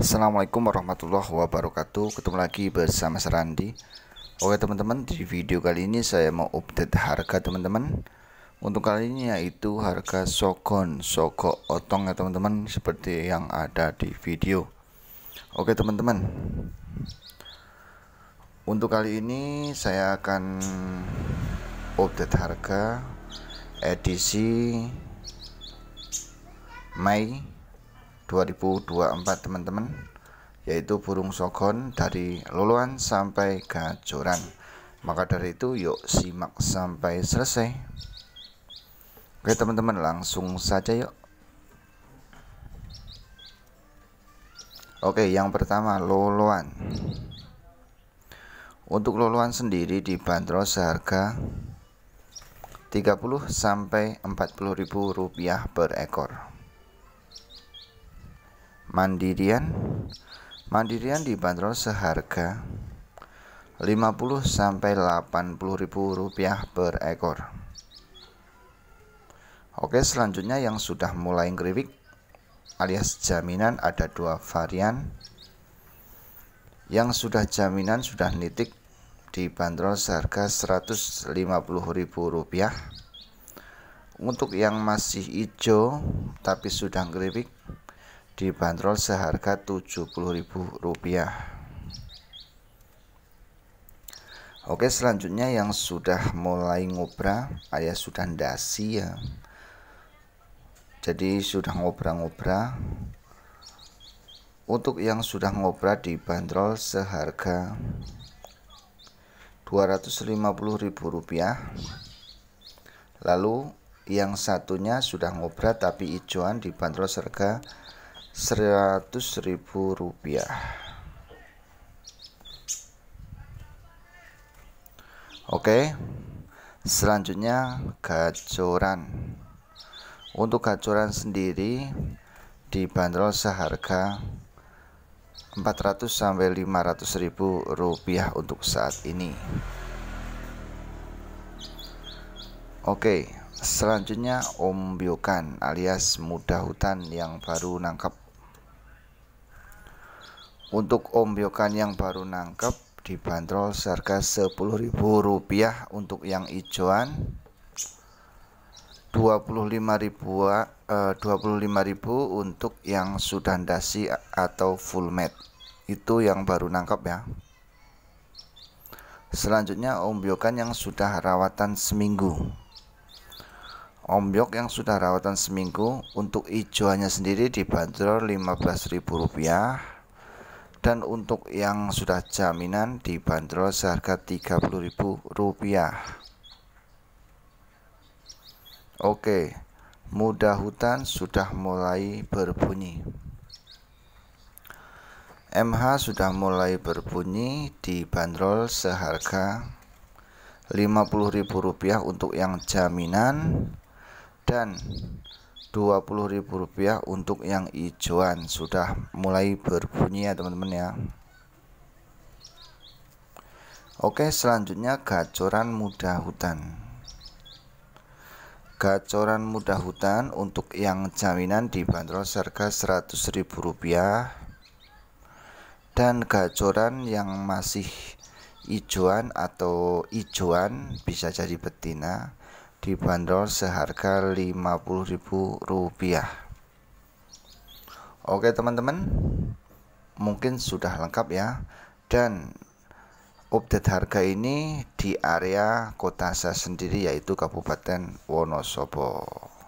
Assalamualaikum warahmatullahi wabarakatuh Ketemu lagi bersama Serandi Oke teman-teman di video kali ini saya mau update harga teman-teman Untuk kali ini yaitu harga sokon, Sogo otong ya teman-teman Seperti yang ada di video Oke teman-teman Untuk kali ini saya akan update harga edisi Mei 2024 teman-teman yaitu burung sogon dari loloan sampai gacoran maka dari itu yuk simak sampai selesai oke teman-teman langsung saja yuk oke yang pertama loloan untuk loloan sendiri dibanderol seharga 30 sampai 40 ribu rupiah per ekor Mandirian Mandirian dibanderol seharga 50 sampai 80 ribu rupiah per ekor Oke selanjutnya yang sudah mulai ngeriwik alias jaminan ada dua varian yang sudah jaminan sudah nitik dibanderol seharga ribu rupiah. untuk yang masih hijau tapi sudah ngeriwik dibanderol seharga Rp70.000. Oke, selanjutnya yang sudah mulai ngobra, ayah sudah dasi ya. Jadi sudah ngobra-ngobra. Untuk yang sudah ngobra dibanderol seharga Rp250.000. Lalu yang satunya sudah ngobra tapi ijoan dibanderol seharga seratus ribu rupiah Oke selanjutnya gacoran untuk gacoran sendiri dibanderol seharga 400 sampai 500 ribu rupiah untuk saat ini oke selanjutnya Om Biokan alias muda hutan yang baru nangkep untuk Om Biokan yang baru nangkep dibanderol seharga Rp10.000 untuk yang hijauan 25.000 eh, 25.000 untuk yang sudah dasi atau full mat. Itu yang baru nangkap ya. Selanjutnya Om Biokan yang sudah rawatan seminggu ombyok yang sudah rawatan seminggu untuk hijauannya sendiri dibanderol Rp15.000 dan untuk yang sudah jaminan dibanderol seharga Rp30.000 Oke mudah hutan sudah mulai berbunyi MH sudah mulai berbunyi dibanderol seharga Rp50.000 untuk yang jaminan dan Rp20.000 untuk yang hijauan sudah mulai berbunyi ya teman-teman ya Oke selanjutnya gacoran mudah hutan Gacoran mudah hutan untuk yang jaminan dibanderol harga Rp100.000 dan gacoran yang masih hijauan atau hijauan bisa jadi betina dibanderol seharga Rp50.000. Oke teman-teman, mungkin sudah lengkap ya. Dan update harga ini di area kota saya sendiri yaitu Kabupaten Wonosobo.